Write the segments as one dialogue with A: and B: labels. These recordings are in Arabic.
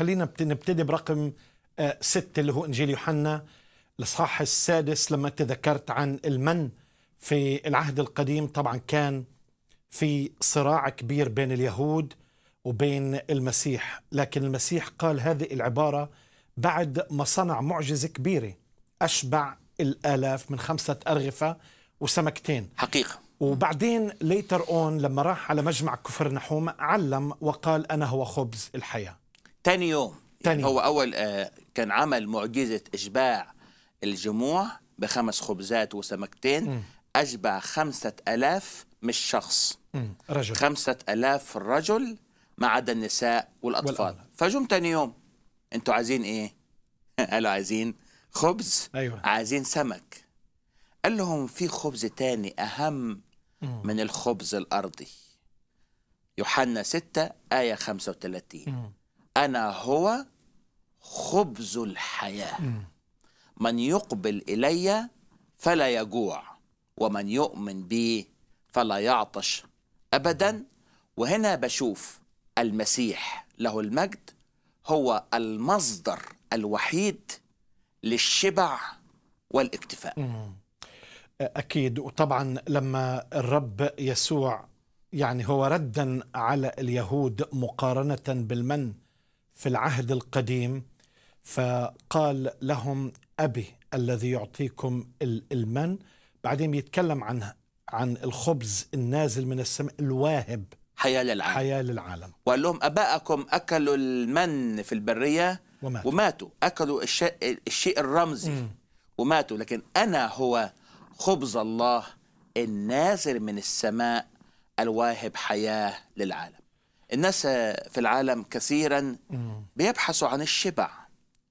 A: خلينا نبتدي برقم آه، ستة اللي هو إنجيل يوحنا الإصحاح السادس لما تذكرت عن المن في العهد القديم طبعا كان في صراع كبير بين اليهود وبين المسيح لكن المسيح قال هذه العبارة بعد ما صنع معجزة كبيرة أشبع الآلاف من خمسة أرغفة وسمكتين حقيقة وبعدين ليتر اون لما راح على مجمع كفر نحوم علم وقال انا هو خبز الحياه
B: تاني يوم تاني هو اول آه كان عمل معجزه اشباع الجموع بخمس خبزات وسمكتين م. اشبع خمسة ألاف مش شخص رجل خمسة ألاف رجل ما عدا النساء والأطفال والأولى. فجم تاني يوم أنتوا عايزين إيه؟ قالوا عايزين خبز أيوة. عايزين سمك قال لهم في خبز تاني أهم م. من الخبز الأرضي يوحنا 6 آية 35 م. أنا هو خبز الحياة من يقبل إلي فلا يجوع ومن يؤمن بي فلا يعطش أبدا وهنا بشوف المسيح له المجد هو المصدر الوحيد للشبع
A: والاكتفاء أكيد وطبعا لما الرب يسوع يعني هو ردا على اليهود مقارنة بالمن في العهد القديم فقال لهم أبي الذي يعطيكم المن بعدين يتكلم عن عن الخبز النازل من السماء الواهب حياة للعالم حياة للعالم
B: وقال لهم أباءكم أكلوا المن في البرية وماتوا, وماتوا. أكلوا الشيء, الشيء الرمزي م. وماتوا لكن أنا هو خبز الله النازل من السماء الواهب حياة للعالم الناس في العالم كثيرا بيبحثوا عن الشبع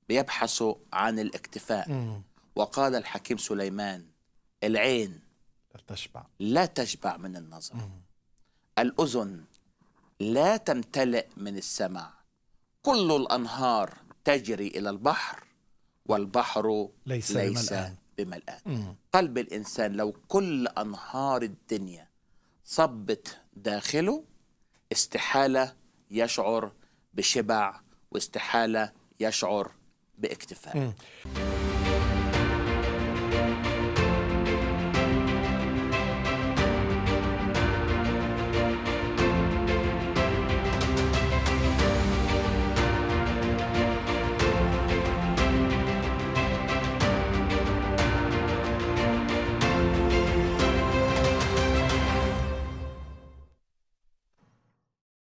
B: بيبحثوا عن الاكتفاء وقال الحكيم سليمان العين لا تشبع لا تشبع من النظر الأذن لا تمتلئ من السمع كل الأنهار تجري إلى البحر والبحر ليس, ليس بملآن, بملآن. قلب الإنسان لو كل أنهار الدنيا صبت داخله استحالة يشعر بشبع واستحالة يشعر باكتفاء